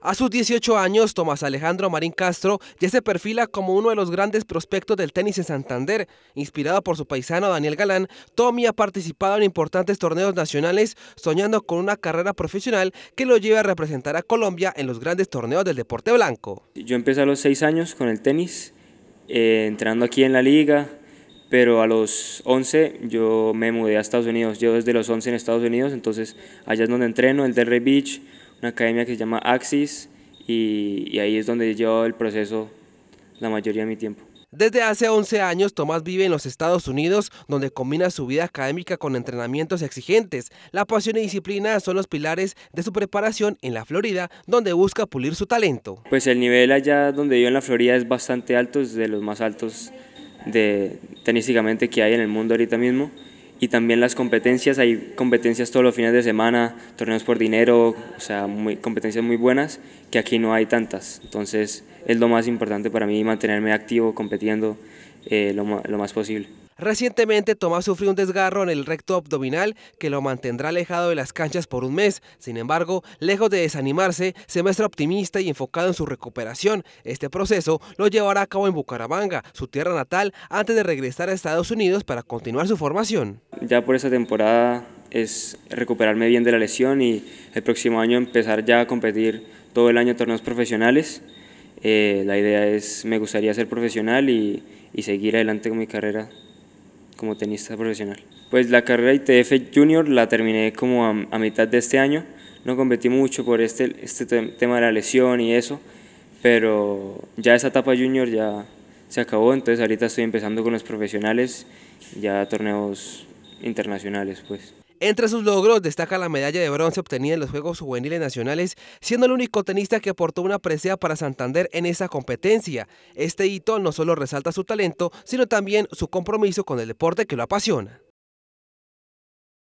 A sus 18 años, Tomás Alejandro Marín Castro ya se perfila como uno de los grandes prospectos del tenis en Santander. Inspirado por su paisano Daniel Galán, Tommy ha participado en importantes torneos nacionales, soñando con una carrera profesional que lo lleve a representar a Colombia en los grandes torneos del deporte blanco. Yo empecé a los 6 años con el tenis, eh, entrando aquí en la liga, pero a los 11 yo me mudé a Estados Unidos. Yo desde los 11 en Estados Unidos, entonces allá es donde entreno, el Delray Beach, una academia que se llama Axis y, ahí es donde yo el proceso la mayoría de mi tiempo. Desde hace 11 años, Tomás vive en los Estados Unidos, donde combina su vida académica con entrenamientos exigentes. La pasión y disciplina son los pilares de su preparación en la Florida, donde busca pulir su talento. Pues el nivel allá donde vivo en la Florida es bastante alto, es de los más altos de, tenísticamente que hay en el mundo ahorita mismo y también las competencias, hay competencias todos los fines de semana, torneos por dinero, o sea, competencias muy buenas que aquí no hay tantas. Entonces es lo más importante para mí mantenerme activo, compitiendo eh, lo, lo más posible. Recientemente, Tomás sufrió un desgarro en el recto abdominal que lo mantendrá alejado de las canchas por un mes. Sin embargo, lejos de desanimarse, se muestra optimista y enfocado en su recuperación. Este proceso lo llevará a cabo en Bucaramanga, su tierra natal, antes de regresar a Estados Unidos para continuar su formación. Ya por esta temporada es recuperarme bien de la lesión y el próximo año empezar ya a competir todo el año torneos profesionales. Eh, la idea es, me gustaría ser profesional y seguir adelante con mi carrera como tenista profesional. Pues la carrera ITF Junior la terminé como a, mitad de este año. No competí mucho por este, este tema de la lesión y eso, pero ya esa etapa junior ya se acabó, entonces ahorita estoy empezando con los profesionales, ya torneos internacionales pues. Entre sus logros destaca la medalla de bronce obtenida en los Juegos Juveniles Nacionales, siendo el único tenista que aportó una presea para Santander en esa competencia. Este hito no solo resalta su talento, sino también su compromiso con el deporte que lo apasiona.